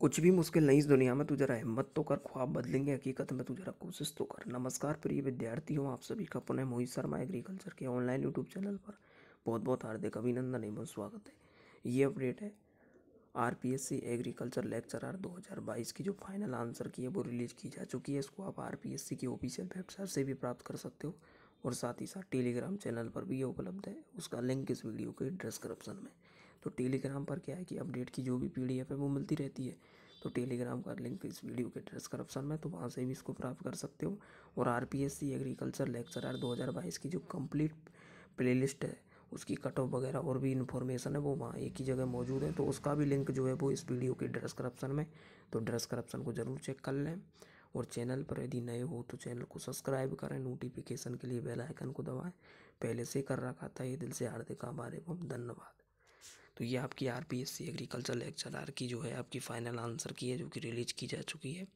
कुछ भी मुश्किल नहीं इस दुनिया में तू जरा हिम्मत तो कर ख्वाब बदलेंगे हकीकत में तू जरा कोशिश तो कर नमस्कार प्रिय विद्यार्थी हूँ आप सभी का पुनः मोहित शर्मा एग्रीकल्चर के ऑनलाइन यूट्यूब चैनल पर बहुत बहुत हार्दिक अभिनंदन एवं स्वागत है ये अपडेट है R P S C agriculture दो हज़ार बाईस की जो फाइनल आंसर की है वो रिलीज़ की जा चुकी है इसको आप आर पी एस सी की ऑफिशियल वेबसाइट से भी प्राप्त कर सकते हो और साथ ही साथ टेलीग्राम चैनल पर भी ये उपलब्ध है उसका लिंक इस वीडियो के डिस्क्रिप्शन में तो टेलीग्राम पर क्या है कि अपडेट की जो भी पी है वो मिलती रहती है तो टेलीग्राम का लिंक इस वीडियो के डिस्क्रिप्शन में तो वहाँ से भी इसको प्राप्त कर सकते हो और आर एग्रीकल्चर लेक्चरर 2022 की जो कम्प्लीट प्लेलिस्ट है उसकी कट ऑफ वगैरह और भी इन्फॉर्मेशन है वो वहाँ एक ही जगह मौजूद है तो उसका भी लिंक जो है वो इस वीडियो के डिस्क्रिप्शन में तो डिस्क्रिप्शन को ज़रूर चेक कर लें और चैनल पर यदि नए हो तो चैनल को सब्सक्राइब करें नोटिफिकेशन के लिए बेल आइकन को दबाएं पहले से कर रखा था ये दिल से हार्दिक आभार एवं धन्यवाद तो ये आपकी R P S C agriculture lecturer की जो है आपकी फाइनल आंसर की है जो कि रिलीज की जा चुकी है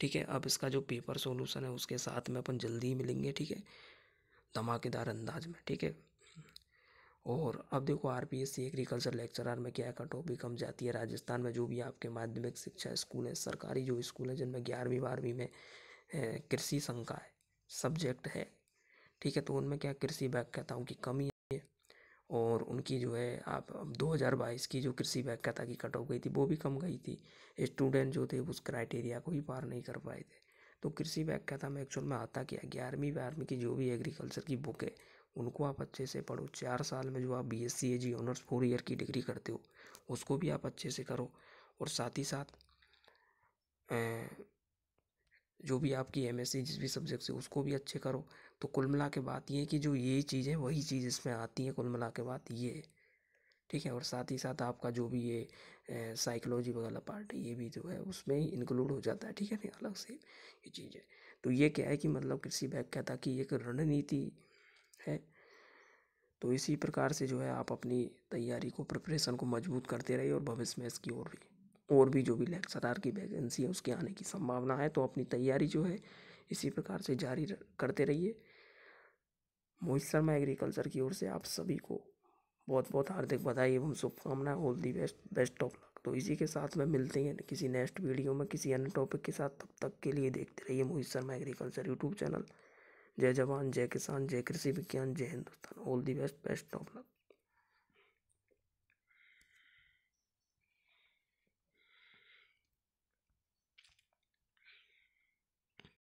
ठीक है अब इसका जो पेपर सोल्यूशन है उसके साथ में अपन जल्दी ही मिलेंगे ठीक है धमाकेदार अंदाज में ठीक है और अब देखो R P S C agriculture lecturer में क्या का टॉपिक हम कम जाती है राजस्थान में जो भी आपके माध्यमिक शिक्षा स्कूल हैं सरकारी जो स्कूल हैं जिनमें ग्यारहवीं बारहवीं में कृषि संकाय सब्जेक्ट है ठीक है तो उनमें क्या कृषि बैग कहता हूँ कि कमी और उनकी जो है आप 2022 की जो कृषि व्याख्याता की कट ऑफ गई थी वो भी कम गई थी स्टूडेंट जो थे उस क्राइटेरिया को ही पार नहीं कर पाए थे तो कृषि व्याख्याता में एक्चुअल में आता क्या ग्यारहवीं बारहवीं की जो भी एग्रीकल्चर की बुक है उनको आप अच्छे से पढ़ो चार साल में जो आप B S C A G honours four year की डिग्री करते हो उसको भी आप अच्छे से करो और साथ ही साथ जो भी आपकी एम एस सी जिस भी सब्जेक्ट से उसको भी अच्छे करो तो कुल मिला के बात ये है कि जो ये चीज़ है वही चीज़ इसमें आती है कुल मिला के बात ये है ठीक है और साथ ही साथ आपका जो भी ये साइकोलॉजी वगैरह पार्ट है ये भी जो है उसमें इंक्लूड हो जाता है ठीक है ना अलग से ये चीज़ है तो ये क्या है कि मतलब कृषि बैग कहता कि एक रणनीति है तो इसी प्रकार से जो है आप अपनी तैयारी को प्रिपरेशन को मजबूत करते रहिए और भविष्य में इसकी और भी और भी जो भी लेक्चरार की वैकेंसी है उसके आने की संभावना है तो अपनी तैयारी जो है इसी प्रकार से जारी करते रहिए मोहित शर्मा एग्रीकल्चर की ओर से आप सभी को बहुत बहुत हार्दिक बधाई एवं शुभकामनाएं all the best best of luck तो इसी के साथ में मिलते हैं किसी नेक्स्ट वीडियो में किसी अन्य टॉपिक के साथ तब तक के लिए देखते रहिए Mohit Sharma agriculture YouTube channel जय जवान जय किसान जय कृषि विज्ञान जय Hindustan all the best best of luck